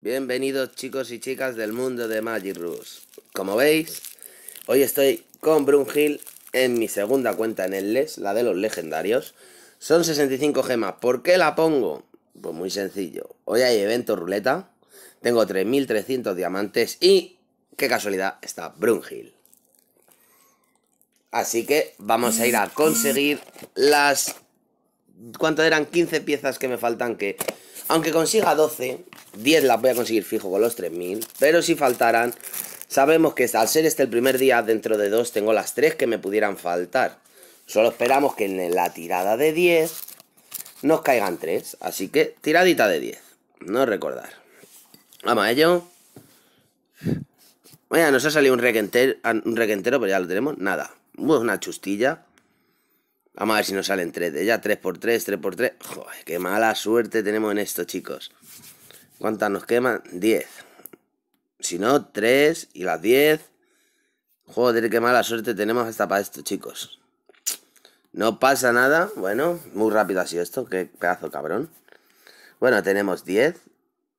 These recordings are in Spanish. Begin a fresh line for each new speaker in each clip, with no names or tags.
Bienvenidos chicos y chicas del mundo de Magic Rush Como veis, hoy estoy con Brunhill en mi segunda cuenta en el LES, la de los legendarios. Son 65 gemas. ¿Por qué la pongo? Pues muy sencillo. Hoy hay evento ruleta. Tengo 3.300 diamantes y, qué casualidad, está Brunhill. Así que vamos a ir a conseguir las ¿Cuántas eran? 15 piezas que me faltan que... Aunque consiga 12, 10 las voy a conseguir fijo con los 3000. Pero si faltaran, sabemos que al ser este el primer día, dentro de dos tengo las 3 que me pudieran faltar. Solo esperamos que en la tirada de 10 nos caigan 3. Así que tiradita de 10. No recordar. Vamos a ello. Vaya, nos ha salido un requentero, un requentero pero ya lo tenemos. Nada. Una chustilla. Vamos a ver si nos salen 3 de ella. 3 x 3, 3 x 3. Joder, qué mala suerte tenemos en esto, chicos. ¿Cuántas nos queman? 10. Si no, 3 y las 10. Joder, qué mala suerte tenemos hasta para esto, chicos. No pasa nada. Bueno, muy rápido ha sido esto. Qué pedazo cabrón. Bueno, tenemos 10.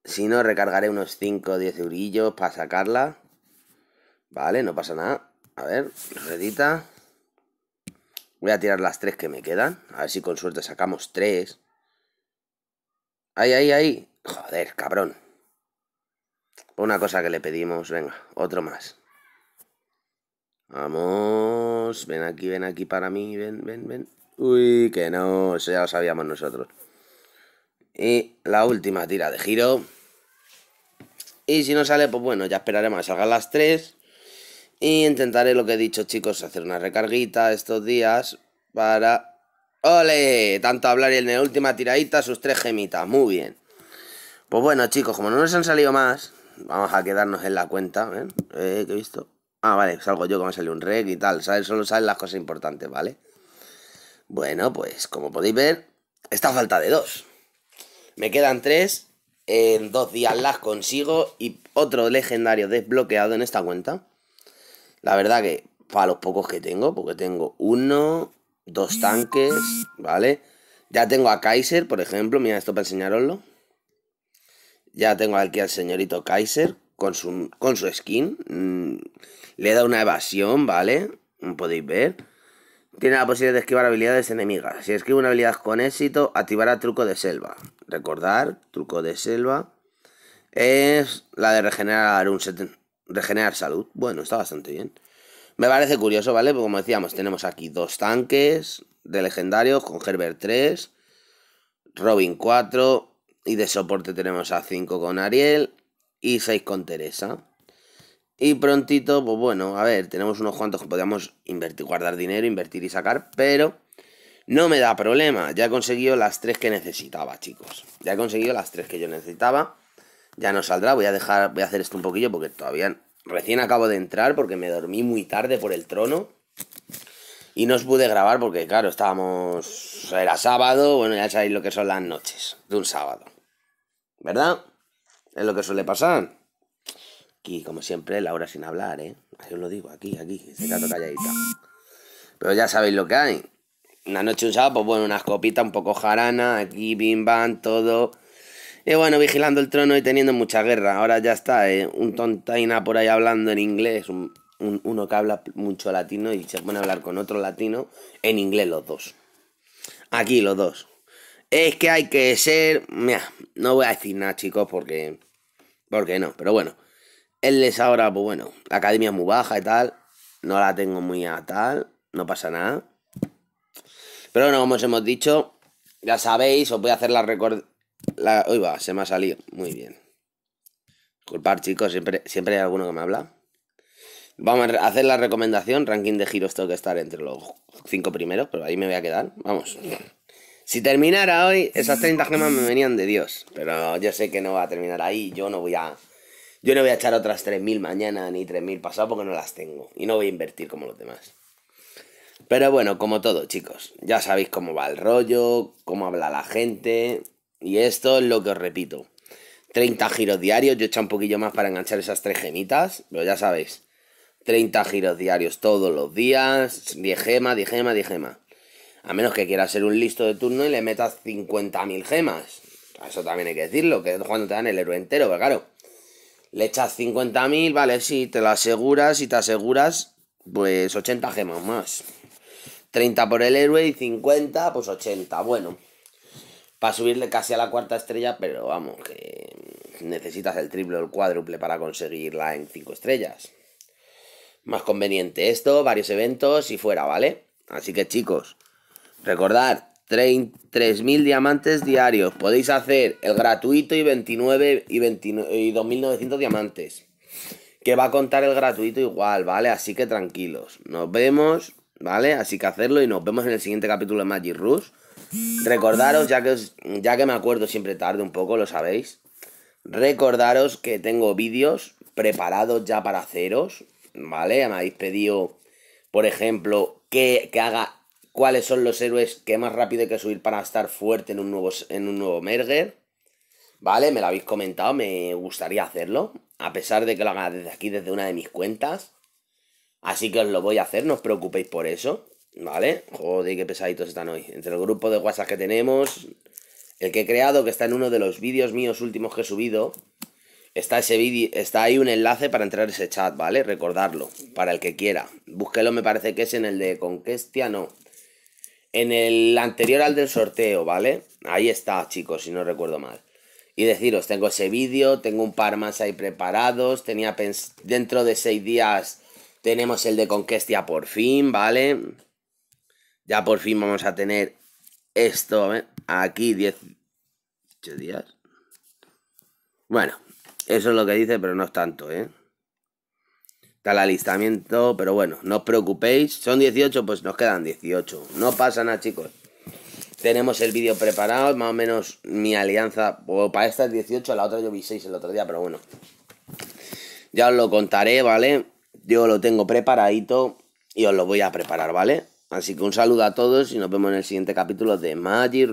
Si no, recargaré unos 5 o 10 eurillos para sacarla. Vale, no pasa nada. A ver, redita. Voy a tirar las tres que me quedan. A ver si con suerte sacamos tres. Ahí, ahí, ahí. Joder, cabrón. Una cosa que le pedimos. Venga, otro más. Vamos. Ven aquí, ven aquí para mí. Ven, ven, ven. Uy, que no. Eso ya lo sabíamos nosotros. Y la última tira de giro. Y si no sale, pues bueno, ya esperaremos a que salgan las tres. Y intentaré lo que he dicho, chicos, hacer una recarguita estos días para... ¡Ole! Tanto hablar y en la última tiradita sus tres gemitas. Muy bien. Pues bueno, chicos, como no nos han salido más, vamos a quedarnos en la cuenta. ¿eh? eh ¿Qué he visto? Ah, vale, salgo yo Como me sale un rec y tal, ¿sabes? Solo salen las cosas importantes, ¿vale? Bueno, pues como podéis ver, está falta de dos. Me quedan tres, en dos días las consigo y otro legendario desbloqueado en esta cuenta. La verdad que para los pocos que tengo, porque tengo uno, dos tanques, ¿vale? Ya tengo a Kaiser, por ejemplo, mira esto para enseñaroslo. Ya tengo aquí al señorito Kaiser con su, con su skin. Mm, le da una evasión, ¿vale? Podéis ver. Tiene la posibilidad de esquivar habilidades enemigas. Si esquiva una habilidad con éxito, activará truco de selva. Recordar, truco de selva. Es la de regenerar un 70%. Regenerar salud. Bueno, está bastante bien. Me parece curioso, ¿vale? Porque como decíamos, tenemos aquí dos tanques de legendarios con Herbert 3, Robin 4 y de soporte tenemos a 5 con Ariel y 6 con Teresa. Y prontito, pues bueno, a ver, tenemos unos cuantos que podíamos guardar dinero, invertir y sacar, pero no me da problema. Ya he conseguido las 3 que necesitaba, chicos. Ya he conseguido las tres que yo necesitaba ya no saldrá. Voy a dejar, voy a hacer esto un poquillo porque todavía recién acabo de entrar porque me dormí muy tarde por el trono. Y no os pude grabar porque, claro, estábamos. Era sábado, bueno, ya sabéis lo que son las noches de un sábado. ¿Verdad? Es lo que suele pasar. Aquí, como siempre, la hora sin hablar, ¿eh? Yo os lo digo, aquí, aquí, se todo calladita. Pero ya sabéis lo que hay. Una noche un sábado, pues bueno, unas copitas, un poco jarana, aquí, bim, bam, todo y bueno, vigilando el trono y teniendo mucha guerra. Ahora ya está, eh, un tontaina por ahí hablando en inglés, uno que habla mucho latino y se pone a hablar con otro latino en inglés los dos. Aquí los dos. Es que hay que ser... Mira, no voy a decir nada, chicos, porque... Porque no, pero bueno. Él es ahora, pues bueno, la academia muy baja y tal. No la tengo muy a tal. No pasa nada. Pero bueno, como os hemos dicho, ya sabéis, os voy a hacer la record la... va, se me ha salido. Muy bien. Disculpad, chicos, siempre, siempre hay alguno que me habla. Vamos a hacer la recomendación, ranking de giros tengo que estar entre los cinco primeros, pero ahí me voy a quedar. Vamos. Si terminara hoy, esas 30 gemas me venían de Dios. Pero yo sé que no va a terminar ahí. Yo no voy a. Yo no voy a echar otras 3.000 mañana ni 3.000 pasado porque no las tengo. Y no voy a invertir como los demás. Pero bueno, como todo, chicos. Ya sabéis cómo va el rollo, cómo habla la gente. Y esto es lo que os repito. 30 giros diarios, yo he echado un poquillo más para enganchar esas tres gemitas, pero ya sabéis. 30 giros diarios todos los días, 10 gemas, 10 gemas, 10 gemas. A menos que quieras ser un listo de turno y le metas 50.000 gemas. Eso también hay que decirlo, que es cuando te dan el héroe entero, pero claro. Le echas 50.000, vale, Si te lo aseguras y te aseguras, pues 80 gemas más. 30 por el héroe y 50, pues 80. Bueno, para subirle casi a la cuarta estrella, pero vamos, que necesitas el triple o el cuádruple para conseguirla en cinco estrellas. Más conveniente esto, varios eventos y fuera, ¿vale? Así que chicos, recordad, 3.000 diamantes diarios. Podéis hacer el gratuito y 29 y, y 2.900 diamantes. Que va a contar el gratuito igual, ¿vale? Así que tranquilos. Nos vemos, ¿vale? Así que hacerlo y nos vemos en el siguiente capítulo de Magic Rush. Recordaros, ya que, ya que me acuerdo siempre tarde un poco, lo sabéis. Recordaros que tengo vídeos preparados ya para haceros, ¿vale? Me habéis pedido, por ejemplo, que, haga cuáles son los héroes que más rápido hay que subir para estar fuerte en un nuevo, en un nuevo merger. Vale, me lo habéis comentado, me gustaría hacerlo, a pesar de que lo haga desde aquí, desde una de mis cuentas. Así que os lo voy a hacer, no os preocupéis por eso. ¿Vale? Joder, qué pesaditos están hoy. Entre el grupo de WhatsApp que tenemos, el que he creado, que está en uno de los vídeos míos últimos que he subido, está ese vídeo, está ahí un enlace para entrar a ese chat, ¿vale? Recordarlo, para el que quiera. Búsquelo, me parece que es en el de Conquestia, no. En el anterior al del sorteo, ¿vale? Ahí está, chicos, si no recuerdo mal. Y deciros, tengo ese vídeo, tengo un par más ahí preparados, tenía dentro de seis días tenemos el de Conquestia por fin, ¿vale? Ya por fin vamos a tener esto ¿eh? aquí 18 días. Bueno, eso es lo que dice, pero no es tanto, ¿eh? Está el alistamiento, pero bueno, no os preocupéis. Son 18, pues nos quedan 18. No pasa nada, chicos. Tenemos el vídeo preparado, más o menos mi alianza. O para esta es 18, la otra yo vi 6 el otro día, pero bueno. Ya os lo contaré, ¿vale? Yo lo tengo preparadito y os lo voy a preparar, ¿vale? Así que un saludo a todos y nos vemos en el siguiente capítulo de Magic